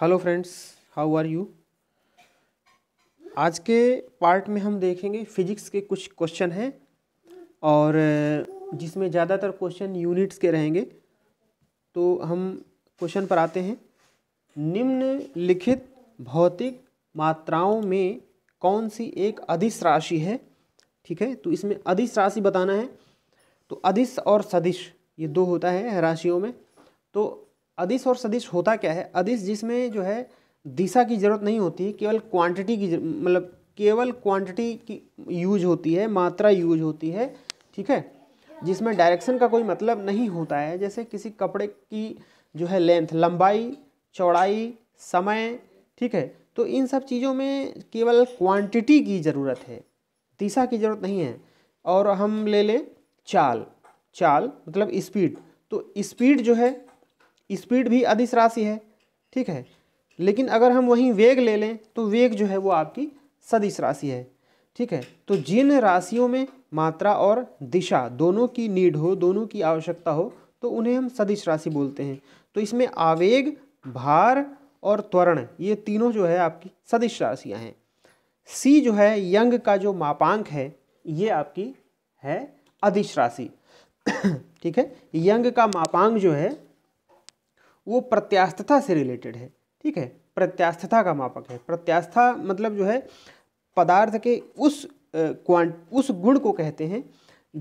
hello friends how are you आज के part में हम देखेंगे फिजिक्स के कुछ क्वेश्चन हैं और जिसमें ज़्यादातर क्वेश्चन यूनिट्स के रहेंगे तो हम क्वेश्चन पर आते हैं निम्नलिखित भौतिक मात्राओं में कौन सी एक अधिस राशि है ठीक है तो इसमें अधिस राशि बताना है तो अधिस और सदिश ये दो होता है राशियों में तो अदिश और सदिश होता क्या है अदिश जिसमें जो है दिशा की ज़रूरत नहीं होती केवल क्वांटिटी की मतलब केवल क्वांटिटी की यूज होती है मात्रा यूज होती है ठीक है जिसमें डायरेक्शन का कोई मतलब नहीं होता है जैसे किसी कपड़े की जो है लेंथ लंबाई चौड़ाई समय ठीक है तो इन सब चीज़ों में केवल क्वांटिटी की ज़रूरत है दिशा की ज़रूरत नहीं है और हम ले लें चाल चाल मतलब स्पीड तो स्पीड जो है स्पीड भी अधिश राशि है ठीक है लेकिन अगर हम वहीं वेग ले लें तो वेग जो है वो आपकी सदिश राशि है ठीक है तो जिन राशियों में मात्रा और दिशा दोनों की नीड हो दोनों की आवश्यकता हो तो उन्हें हम सदिश राशि बोलते हैं तो इसमें आवेग भार और त्वरण ये तीनों जो है आपकी सदिश राशियाँ हैं सी जो है यंग का जो मापांक है ये आपकी है अधिश राशि ठीक है यंग का मापांक जो है वो प्रत्यास्थता से रिलेटेड है ठीक है प्रत्यास्थता का मापक है प्रत्यास्था मतलब जो है पदार्थ के उस क्वांट उस गुण को कहते हैं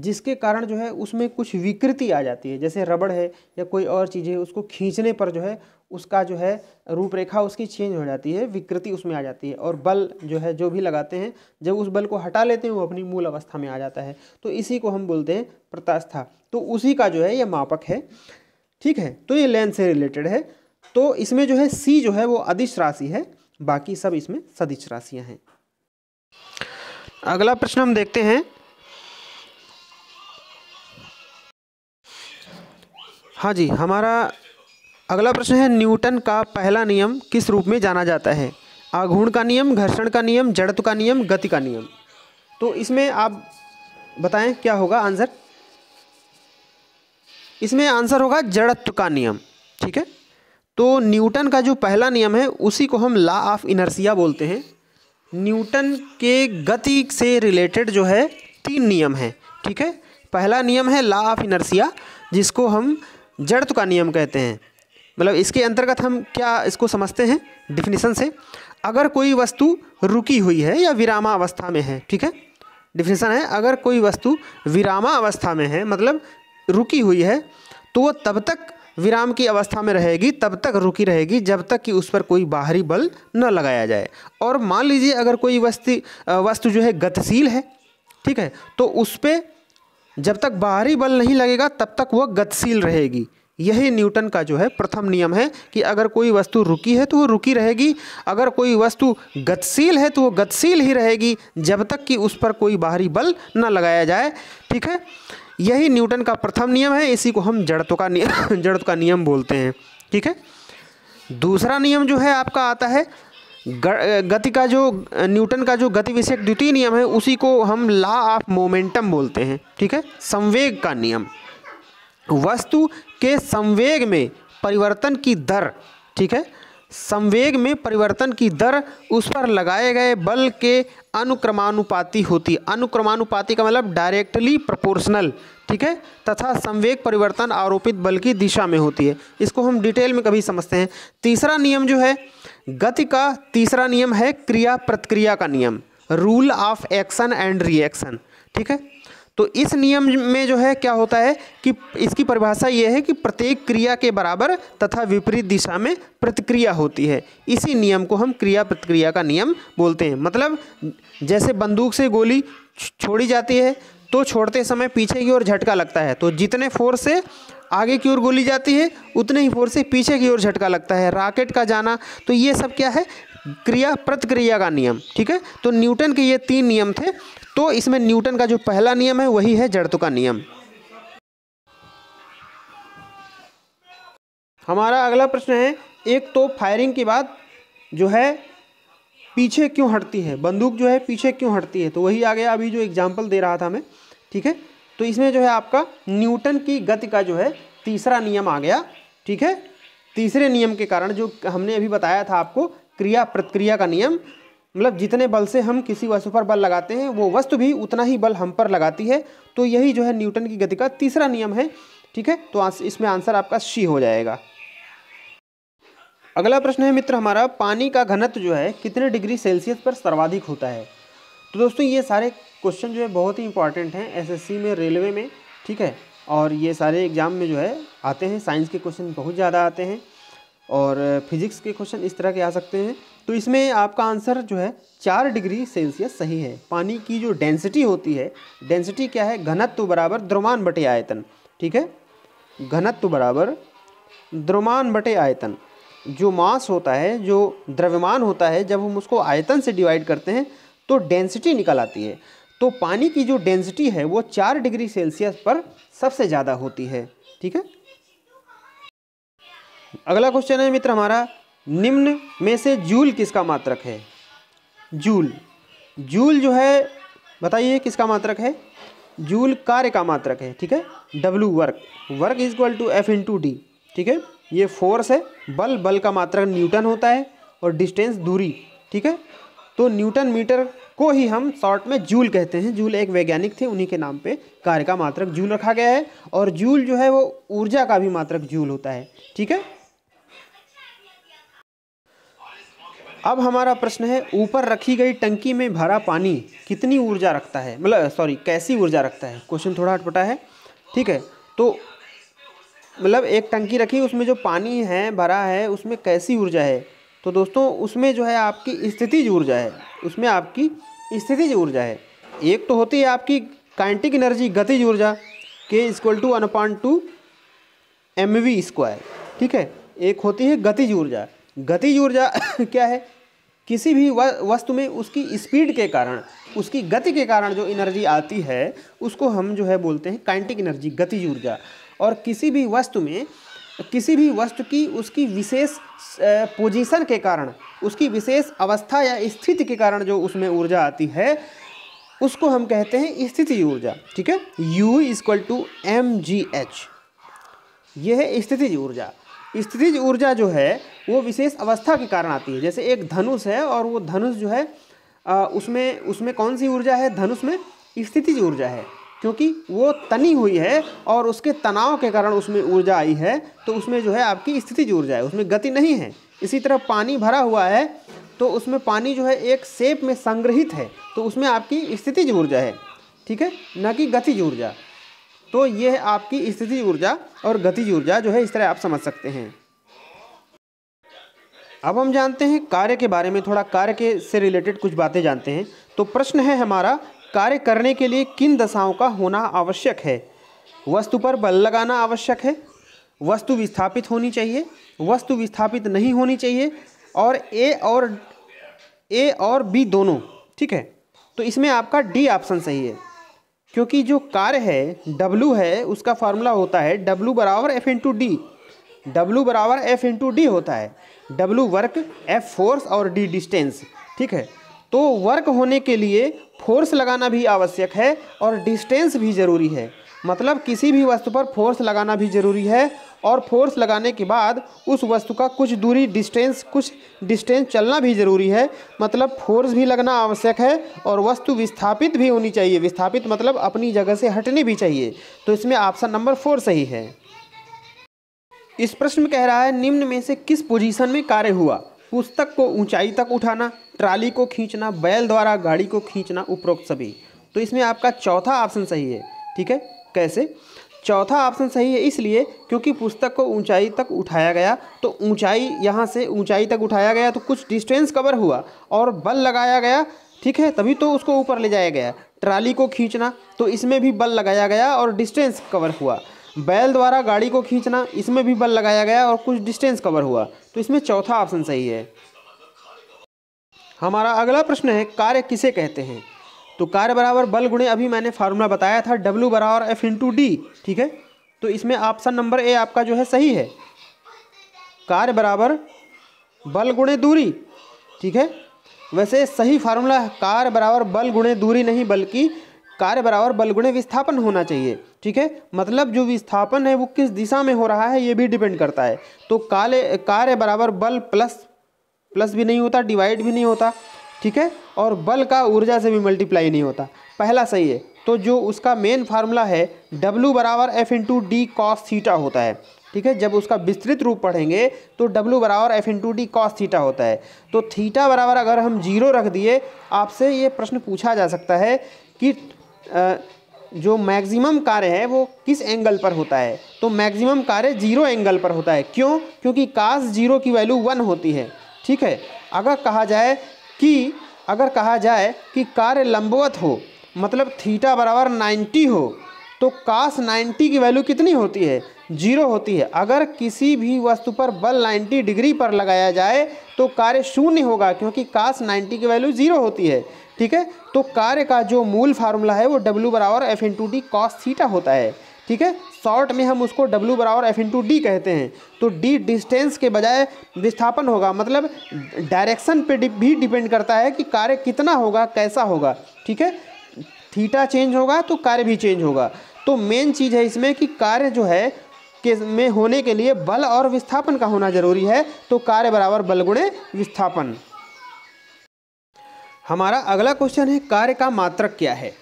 जिसके कारण जो है उसमें कुछ विकृति आ जाती है जैसे रबड़ है या कोई और चीज़ है उसको खींचने पर जो है उसका जो है रूपरेखा उसकी चेंज हो जाती है विकृति उसमें आ जाती है और बल जो है जो भी लगाते हैं जब उस बल को हटा लेते हैं वो अपनी मूल अवस्था में आ जाता है तो इसी को हम बोलते हैं प्रत्यास्था तो उसी का जो है यह मापक है ठीक है तो ये लेंथ से रिलेटेड है तो इसमें जो है सी जो है वो अदिश राशि है बाकी सब इसमें सदिश राशियां हैं अगला प्रश्न हम देखते हैं हाँ जी हमारा अगला प्रश्न है न्यूटन का पहला नियम किस रूप में जाना जाता है आघूर्ण का नियम घर्षण का नियम जड़त्व का नियम गति का नियम तो इसमें आप बताएं क्या होगा आंसर इसमें आंसर होगा जड़त्व का नियम ठीक है तो न्यूटन का जो पहला नियम है उसी को हम लॉ ऑफ इनर्सिया बोलते हैं न्यूटन के गति से रिलेटेड जो है तीन नियम हैं ठीक है पहला नियम है लॉ ऑफ इनर्सिया जिसको हम जड़त्व का नियम कहते हैं मतलब इसके अंतर्गत हम क्या इसको समझते हैं डिफिनेशन से अगर कोई वस्तु रुकी हुई है या विरामा अवस्था में है ठीक है डिफिनेशन है अगर कोई वस्तु विरामा अवस्था में है मतलब रुकी हुई है तो वो तब तक विराम की अवस्था में रहेगी तब तक रुकी रहेगी जब तक कि उस पर कोई बाहरी बल न लगाया जाए और मान लीजिए अगर कोई वस्ती वस्तु जो है गतिशील है ठीक है तो उस पर जब तक बाहरी बल नहीं लगेगा तब तक वह गतिशील रहेगी यही न्यूटन का जो है प्रथम नियम है कि अगर कोई वस्तु रुकी है तो वो रुकी रहेगी अगर कोई वस्तु गतिशील है तो वो गतिशील ही रहेगी जब तक कि उस पर कोई बाहरी बल न लगाया जाए ठीक है यही न्यूटन का प्रथम नियम है इसी को हम जड़त्व का नियम जड़त्व का नियम बोलते हैं ठीक है दूसरा नियम जो है आपका आता है गति का जो न्यूटन का जो गति विषयक द्वितीय नियम है उसी को हम लॉ ऑफ मोमेंटम बोलते हैं ठीक है संवेग का नियम वस्तु के संवेग में परिवर्तन की दर ठीक है संवेग में परिवर्तन की दर उस पर लगाए गए बल के अनुक्रमानुपाती होती अनुक्रमानुपाती का मतलब डायरेक्टली प्रोपोर्शनल ठीक है तथा संवेग परिवर्तन आरोपित बल की दिशा में होती है इसको हम डिटेल में कभी समझते हैं तीसरा नियम जो है गति का तीसरा नियम है क्रिया प्रतिक्रिया का नियम rule of action and reaction ठीक है तो इस नियम में जो है क्या होता है कि इसकी परिभाषा यह है कि प्रत्येक क्रिया के बराबर तथा विपरीत दिशा में प्रतिक्रिया होती है इसी नियम को हम क्रिया प्रतिक्रिया का नियम बोलते हैं मतलब जैसे बंदूक से गोली छोड़ी जाती है तो छोड़ते समय पीछे की ओर झटका लगता है तो जितने फोर्स से आगे की ओर गोली जाती है उतने ही फोर्स से पीछे की ओर झटका लगता है राकेट का जाना तो ये सब क्या है क्रिया प्रतिक्रिया का नियम ठीक है तो न्यूटन के ये तीन नियम थे तो इसमें न्यूटन का जो पहला नियम है वही है जड़त्व का नियम हमारा अगला प्रश्न है एक तो फायरिंग के बाद जो है पीछे क्यों हटती है बंदूक जो है पीछे क्यों हटती है तो वही आ गया अभी जो एग्जाम्पल दे रहा था मैं ठीक है तो इसमें जो है आपका न्यूटन की गति का जो है तीसरा नियम आ गया ठीक है तीसरे नियम के कारण जो हमने अभी बताया था आपको क्रिया प्रतिक्रिया का नियम मतलब जितने बल से हम किसी वस्तु पर बल लगाते हैं वो वस्तु भी उतना ही बल हम पर लगाती है तो यही जो है न्यूटन की गति का तीसरा नियम है ठीक है तो इसमें आंसर आपका सी हो जाएगा अगला प्रश्न है मित्र हमारा पानी का घनत्व जो है कितने डिग्री सेल्सियस पर सर्वाधिक होता है तो दोस्तों ये सारे क्वेश्चन जो है बहुत ही इंपॉर्टेंट हैं एसएससी में रेलवे में ठीक है और ये सारे एग्ज़ाम में जो है आते हैं साइंस के क्वेश्चन बहुत ज़्यादा आते हैं और फिजिक्स के क्वेश्चन इस तरह के आ सकते हैं तो इसमें आपका आंसर जो है चार डिग्री सेल्सियस सही है पानी की जो डेंसिटी होती है डेंसिटी क्या है घनत्व बराबर द्रोमान बटे आयतन ठीक है घनत्व बराबर द्रोमान बटे आयतन जो मास होता है जो द्रव्यमान होता है जब हम उसको आयतन से डिवाइड करते हैं तो डेंसिटी निकल आती है तो पानी की जो डेंसिटी है वो चार डिग्री सेल्सियस पर सबसे ज़्यादा होती है ठीक है अगला क्वेश्चन है मित्र हमारा निम्न में से जूल किसका मात्रक है जूल जूल जो है बताइए किसका मात्रक है जूल कार्य का मात्रक है ठीक है W work work is equal to F to D ठीक है ये फोर्स है बल बल का मात्रक न्यूटन होता है और डिस्टेंस दूरी ठीक है तो न्यूटन मीटर को ही हम शॉर्ट में जूल कहते हैं जूल एक वैज्ञानिक थे उन्हीं के नाम पे कार्य का मात्रक जूल रखा गया है और जूल जो है वो ऊर्जा का भी मात्रक जूल होता है ठीक है अब हमारा प्रश्न है ऊपर रखी गई टंकी में भरा पानी कितनी ऊर्जा रखता है मतलब सॉरी कैसी ऊर्जा रखता है क्वेश्चन थोड़ा अटपटा है ठीक है तो मतलब एक टंकी रखी उसमें जो पानी है भरा है उसमें कैसी ऊर्जा है तो दोस्तों उसमें जो है आपकी जो ऊर्जा है उसमें आपकी जो ऊर्जा है एक तो होती है आपकी काइंटिक एनर्जी गतिज ऊर्जा के equal to one point two M V square ठीक है एक होती है गतिज ऊर्जा गतिज ऊर्जा क्या है किसी भी वस्तु में उसकी स्पीड के कारण उसकी गति के कारण जो एनर्जी आती है उसको हम जो है बोलते हैं काइंटिक एनर्जी गतिज ऊर्जा और किसी भी वस्तु में किसी भी वस्तु की उसकी विशेष पोजीशन के कारण उसकी विशेष अवस्था या स्थिति के कारण जो उसमें ऊर्जा आती है उसको हम कहते हैं स्थिति ऊर्जा ठीक है U is equal to M G H ये है स्थिति ऊर्जा स्थितिज ऊर्जा जो है वो विशेष अवस्था के कारण आती है जैसे एक धनुष है और वो धनुष जो है आ, उसमें उसमें कौन सी ऊर्जा है धनुष में स्थितिज ऊर्जा है क्योंकि वो तनी हुई है और उसके तनाव के कारण उसमें ऊर्जा आई है तो उसमें जो है आपकी स्थितिज ऊर्जा है उसमें गति नहीं है इसी तरह पानी भरा हुआ है तो उसमें पानी जो है एक सेप में संग्रहित है तो उसमें आपकी स्थितिज ऊर्जा है ठीक है न कि गतिज ऊर्जा तो ये है आपकी स्थिति ऊर्जा और गतिज ऊर्जा जो है इस तरह आप समझ सकते हैं अब हम जानते हैं कार्य के बारे में थोड़ा कार्य के से रिलेटेड कुछ बातें जानते हैं तो प्रश्न है हमारा कार्य करने के लिए किन दशाओं का होना आवश्यक है वस्तु पर बल लगाना आवश्यक है वस्तु विस्थापित होनी चाहिए वस्तु विस्थापित नहीं होनी चाहिए और ए और ए और बी दोनों ठीक है तो इसमें आपका डी ऑप्शन सही है क्योंकि जो कार्य है W है उसका फार्मूला होता है W बराबर एफ इंटू डी डब्लू बराबर एफ इंटू डी होता है W वर्क F फोर्स और D डिस्टेंस ठीक है तो वर्क होने के लिए फोर्स लगाना भी आवश्यक है और डिस्टेंस भी ज़रूरी है मतलब किसी भी वस्तु पर फोर्स लगाना भी ज़रूरी है और फोर्स लगाने के बाद उस वस्तु का कुछ दूरी डिस्टेंस कुछ डिस्टेंस चलना भी ज़रूरी है मतलब फोर्स भी लगना आवश्यक है और वस्तु विस्थापित भी होनी चाहिए विस्थापित मतलब अपनी जगह से हटनी भी चाहिए तो इसमें ऑप्शन नंबर फोर सही है इस प्रश्न में कह रहा है निम्न में से किस पोजीशन में कार्य हुआ पुस्तक को ऊंचाई तक उठाना ट्राली को खींचना बैल द्वारा गाड़ी को खींचना उपरोक्त सभी तो इसमें आपका चौथा ऑप्शन सही है ठीक है कैसे चौथा ऑप्शन सही है इसलिए क्योंकि पुस्तक को ऊंचाई तक उठाया गया तो ऊंचाई यहाँ से ऊंचाई तक उठाया गया तो कुछ डिस्टेंस कवर हुआ और बल लगाया गया ठीक है तभी तो उसको ऊपर ले जाया गया ट्राली को खींचना तो इसमें भी बल लगाया गया और डिस्टेंस कवर हुआ बैल द्वारा गाड़ी को खींचना इसमें भी बल लगाया गया और कुछ डिस्टेंस कवर हुआ तो इसमें चौथा ऑप्शन सही है हमारा अगला प्रश्न है कार्य किसे कहते हैं तो कार्य बराबर बल गुणे अभी मैंने फार्मूला बताया था डब्ल्यू बराबर एफ इंटू डी ठीक है तो इसमें ऑप्शन नंबर ए आपका जो है सही है कार्य बराबर बल गुणे दूरी ठीक है वैसे सही फार्मूला कार्य बराबर बल गुणे दूरी नहीं बल्कि कार्य बराबर बल गुणे विस्थापन होना चाहिए ठीक है मतलब जो विस्थापन है वो किस दिशा में हो रहा है ये भी डिपेंड करता है तो काले कार्य बराबर बल प्लस प्लस भी नहीं होता डिवाइड भी नहीं होता ठीक है और बल का ऊर्जा से भी मल्टीप्लाई नहीं होता पहला सही है तो जो उसका मेन फार्मूला है W बराबर F into D cos theta होता है ठीक है जब उसका विस्तृत रूप पढ़ेंगे तो W बराबर F into D cos theta होता है तो थीटा बराबर अगर हम जीरो रख दिए आपसे ये प्रश्न पूछा जा सकता है कि जो मैक्सिमम कार्य है वो किस एंगल पर होता है तो मैक्सिमम कार्य जीरो एंगल पर होता है क्यों क्योंकि कास जीरो की वैल्यू वन होती है ठीक है अगर कहा जाए कि अगर कहा जाए कि कार्य लंबवत हो मतलब थीटा बराबर 90 हो तो काश 90 की वैल्यू कितनी होती है जीरो होती है अगर किसी भी वस्तु पर बल 90 डिग्री पर लगाया जाए तो कार्य शून्य होगा क्योंकि काश 90 की वैल्यू जीरो होती है ठीक है तो कार्य का जो मूल फार्मूला है वो डब्ल्यू बराबर F to D cos theta होता है ठीक है शॉर्ट में हम उसको W बराबर एफ इंटू डी कहते हैं तो D डिस्टेंस के बजाय विस्थापन होगा मतलब डायरेक्शन पे भी डिपेंड करता है कि कार्य कितना होगा कैसा होगा ठीक है थीटा चेंज होगा तो कार्य भी चेंज होगा तो मेन चीज़ है इसमें कि कार्य जो है के में होने के लिए बल और विस्थापन का होना जरूरी है तो कार्य बराबर बल गुणे विस्थापन हमारा अगला क्वेश्चन है कार्य का मात्रक क्या है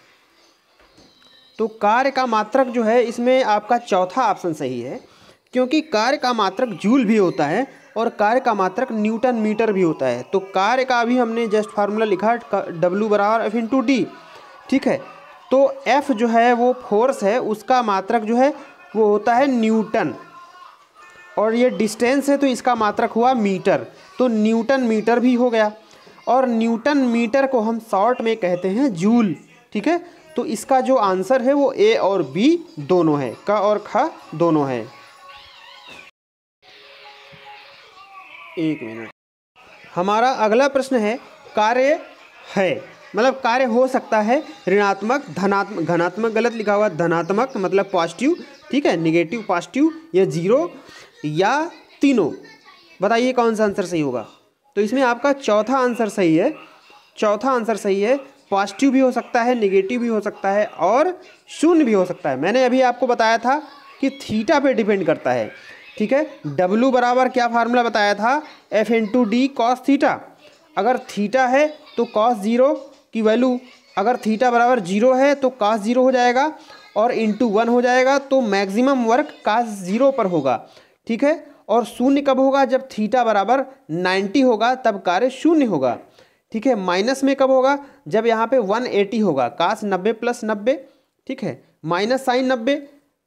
तो कार्य का मात्रक जो है इसमें आपका चौथा ऑप्शन सही है क्योंकि कार्य का मात्रक जूल भी होता है और कार्य का मात्रक न्यूटन मीटर भी होता है तो कार्य का अभी हमने जस्ट फार्मूला लिखा डब्ल्यू बराबर एफ इंटू डी ठीक है तो एफ जो है वो फोर्स है उसका मात्रक जो है वो होता है न्यूटन और ये डिस्टेंस है तो इसका मात्रक हुआ मीटर तो न्यूटन मीटर भी हो गया और न्यूटन मीटर को हम शॉर्ट में कहते हैं जूल ठीक है तो इसका जो आंसर है वो ए और बी दोनों है क और ख दोनों है एक मिनट हमारा अगला प्रश्न है कार्य है मतलब कार्य हो सकता है ऋणात्मक धनात्मक घनात्मक गलत लिखा हुआ धनात्मक मतलब पॉजिटिव ठीक है निगेटिव पॉजिटिव या जीरो या तीनों बताइए कौन सा आंसर सही होगा तो इसमें आपका चौथा आंसर सही है चौथा आंसर सही है पॉजिटिव भी हो सकता है निगेटिव भी हो सकता है और शून्य भी हो सकता है मैंने अभी आपको बताया था कि थीटा पे डिपेंड करता है ठीक है W बराबर क्या फार्मूला बताया था F into D cos theta अगर थीटा है तो कॉस ज़ीरो की वैल्यू अगर थीटा बराबर जीरो है तो कास ज़ीरो हो जाएगा और इंटू वन हो जाएगा तो मैक्सिमम वर्क कास ज़ीरो पर होगा ठीक है और शून्य कब होगा जब थीटा बराबर नाइन्टी होगा तब कार्य शून्य होगा ठीक है माइनस में कब होगा जब यहाँ पे 180 होगा काश नब्बे प्लस नब्बे ठीक है माइनस साइन नब्बे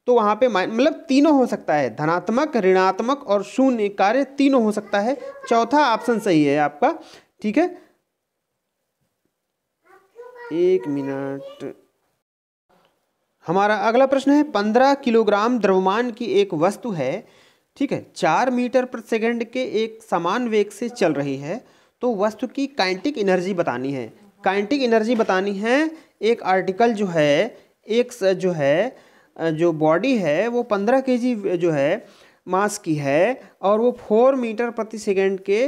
तो वहाँ पे मतलब तीनों हो सकता है धनात्मक ऋणात्मक और शून्य कार्य तीनों हो सकता है चौथा ऑप्शन सही है आपका ठीक है एक मिनट हमारा अगला प्रश्न है पंद्रह किलोग्राम द्रव्यमान की एक वस्तु है ठीक है चार मीटर पर सेकंड के एक समान वेग से चल रही है तो वस्तु की काइंटिक एनर्जी बतानी है काइंटिक एनर्जी बतानी है एक आर्टिकल जो है एक जो है जो बॉडी है वो पंद्रह के जो है मास की है और वो फोर मीटर प्रति सेकेंड के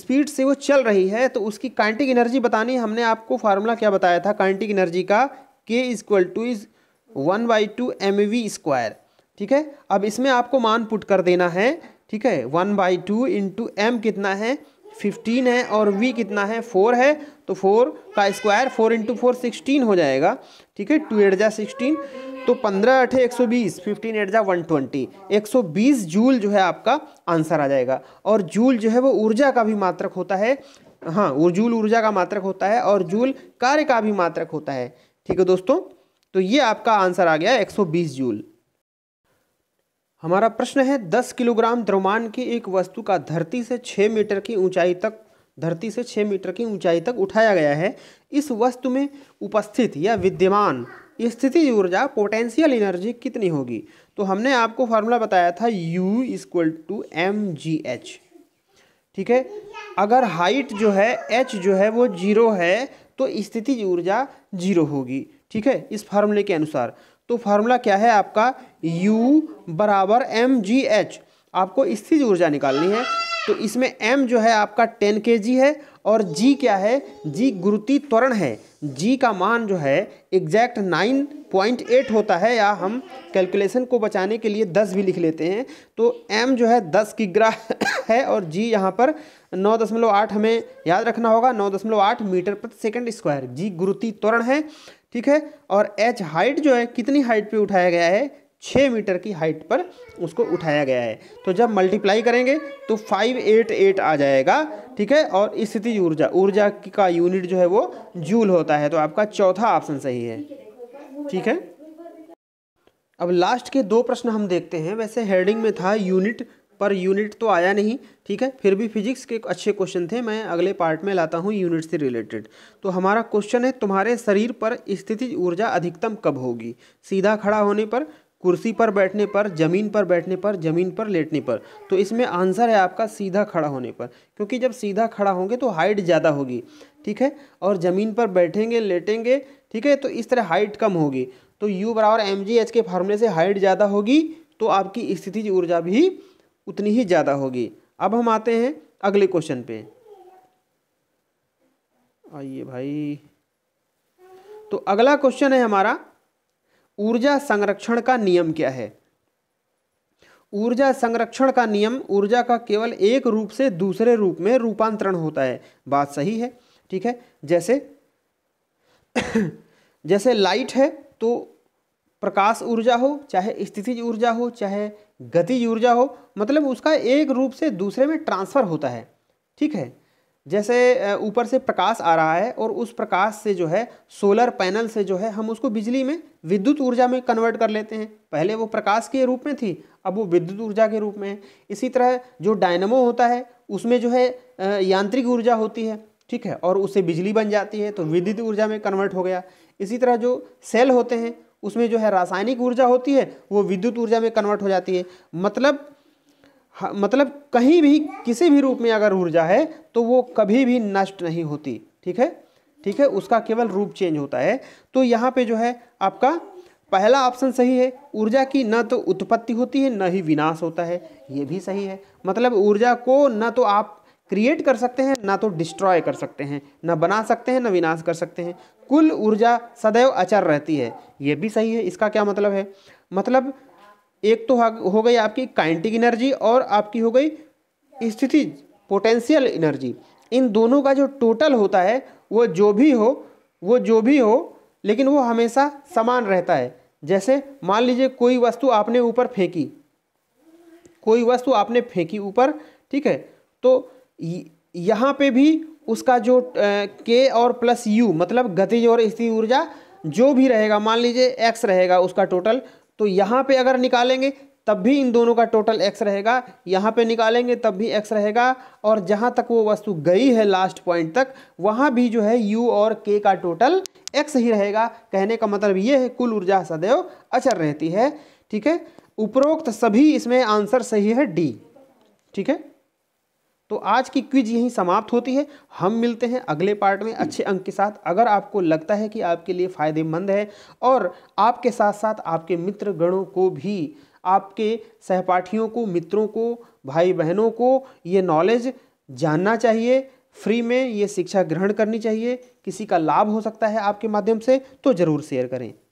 स्पीड से वो चल रही है तो उसकी काइंटिक एनर्जी बतानी हमने आपको फार्मूला क्या बताया था काइंटिक एनर्जी का K is equal to is one by two M V square ठीक है अब इसमें आपको मान पुट कर देना है ठीक है one by two into M कितना है फिफ्टीन है और वी कितना है फोर है तो फोर का square four into four sixteen हो जाएगा ठीक है टू एट जा सिक्सटीन तो पंद्रह अठे एक सौ बीस फिफ्टीन एट जा वन ट्वेंटी एक सौ बीस जूल जो है आपका आंसर आ जाएगा और जूल जो है वो ऊर्जा का भी मात्रक होता है हाँ जूल ऊर्जा का मात्रक होता है और जूल कार्य का भी मात्रक होता है ठीक है दोस्तों तो ये आपका आंसर आ गया एक सौ बीस जूल हमारा प्रश्न है दस किलोग्राम द्रव्यमान की एक वस्तु का धरती से छः मीटर की ऊंचाई तक धरती से छः मीटर की ऊंचाई तक उठाया गया है इस वस्तु में उपस्थित या विद्यमान स्थिति ऊर्जा पोटेंशियल एनर्जी कितनी होगी तो हमने आपको फार्मूला बताया था U equal to M G H ठीक है अगर हाइट जो है h जो है वो जीरो है तो स्थिति ऊर्जा जीरो होगी ठीक है इस फार्मूले के अनुसार तो फार्मूला क्या है आपका U बराबर एम जी एच आपको स्थिर ऊर्जा निकालनी है तो इसमें M जो है आपका 10 के है और G क्या है G गुरुति त्वरण है G का मान जो है एग्जैक्ट 9.8 होता है या हम कैलकुलेशन को बचाने के लिए 10 भी लिख लेते हैं तो M जो है 10 की ग्रह है और G यहाँ पर 9.8 हमें याद रखना होगा 9.8 मीटर प्रति सेकंड स्क्वायर G गुरुति त्वरण है ठीक है और एच हाइट जो है कितनी हाइट पे उठाया गया है छः मीटर की हाइट पर उसको उठाया गया है तो जब मल्टीप्लाई करेंगे तो फाइव एट एट आ जाएगा ठीक है और स्थिति ऊर्जा ऊर्जा का यूनिट जो है वो जूल होता है तो आपका चौथा ऑप्शन सही है ठीक है अब लास्ट के दो प्रश्न हम देखते हैं वैसे हेडिंग में था यूनिट पर यूनिट तो आया नहीं ठीक है फिर भी फिजिक्स के अच्छे क्वेश्चन थे मैं अगले पार्ट में लाता हूँ यूनिट से रिलेटेड तो हमारा क्वेश्चन है तुम्हारे शरीर पर स्थिति ऊर्जा अधिकतम कब होगी सीधा खड़ा होने पर कुर्सी पर बैठने पर ज़मीन पर बैठने पर ज़मीन पर लेटने पर तो इसमें आंसर है आपका सीधा खड़ा होने पर क्योंकि जब सीधा खड़ा होंगे तो हाइट ज़्यादा होगी ठीक है और ज़मीन पर बैठेंगे लेटेंगे ठीक है तो इस तरह हाइट कम होगी तो यू बराबर एम जी एच के फार्मूले से हाइट ज़्यादा होगी तो आपकी स्थिति ऊर्जा भी उतनी ही ज़्यादा होगी अब हम आते हैं अगले क्वेश्चन पे आइए भाई तो अगला क्वेश्चन है हमारा ऊर्जा संरक्षण का नियम क्या है ऊर्जा संरक्षण का नियम ऊर्जा का केवल एक रूप से दूसरे रूप में रूपांतरण होता है बात सही है ठीक है जैसे जैसे लाइट है तो प्रकाश ऊर्जा हो चाहे स्थितिज ऊर्जा हो चाहे गति ऊर्जा हो मतलब उसका एक रूप से दूसरे में ट्रांसफ़र होता है ठीक है जैसे ऊपर से प्रकाश आ रहा है और उस प्रकाश से जो है सोलर पैनल से जो है हम उसको बिजली में विद्युत ऊर्जा में कन्वर्ट कर लेते हैं पहले वो प्रकाश के रूप में थी अब वो विद्युत ऊर्जा के रूप में है इसी तरह जो डायनमो होता है उसमें जो है यांत्रिक ऊर्जा होती है ठीक है और उससे बिजली बन जाती है तो विद्युत ऊर्जा में कन्वर्ट हो गया इसी तरह जो सेल होते हैं उसमें जो है रासायनिक ऊर्जा होती है वो विद्युत ऊर्जा में कन्वर्ट हो जाती है मतलब मतलब कहीं भी किसी भी रूप में अगर ऊर्जा है तो वो कभी भी नष्ट नहीं होती ठीक है ठीक है उसका केवल रूप चेंज होता है तो यहाँ पे जो है आपका पहला ऑप्शन सही है ऊर्जा की न तो उत्पत्ति होती है न ही विनाश होता है ये भी सही है मतलब ऊर्जा को न तो आप क्रिएट कर सकते हैं ना तो डिस्ट्रॉय कर सकते हैं ना बना सकते हैं ना विनाश कर सकते हैं कुल ऊर्जा सदैव अचर रहती है ये भी सही है इसका क्या मतलब है मतलब एक तो हो गई आपकी काइंटिक एनर्जी और आपकी हो गई स्थिति पोटेंशियल एनर्जी इन दोनों का जो टोटल होता है वो जो भी हो वो जो भी हो लेकिन वो हमेशा समान रहता है जैसे मान लीजिए कोई वस्तु आपने ऊपर फेंकी कोई वस्तु आपने फेंकी ऊपर ठीक है तो यहाँ पे भी उसका जो के और प्लस यू मतलब गतिज और स्थिर ऊर्जा जो भी रहेगा मान लीजिए एक्स रहेगा उसका टोटल तो यहाँ पे अगर निकालेंगे तब भी इन दोनों का टोटल एक्स रहेगा यहाँ पे निकालेंगे तब भी एक्स रहेगा और जहाँ तक वो वस्तु गई है लास्ट पॉइंट तक वहाँ भी जो है यू और के का टोटल एक्स ही रहेगा कहने का मतलब ये है कुल ऊर्जा सदैव अचर रहती है ठीक है उपरोक्त सभी इसमें आंसर सही है डी ठीक है तो आज की क्विज यहीं समाप्त होती है हम मिलते हैं अगले पार्ट में अच्छे अंक के साथ अगर आपको लगता है कि आपके लिए फ़ायदेमंद है और आपके साथ साथ आपके मित्र गणों को भी आपके सहपाठियों को मित्रों को भाई बहनों को ये नॉलेज जानना चाहिए फ्री में ये शिक्षा ग्रहण करनी चाहिए किसी का लाभ हो सकता है आपके माध्यम से तो ज़रूर शेयर करें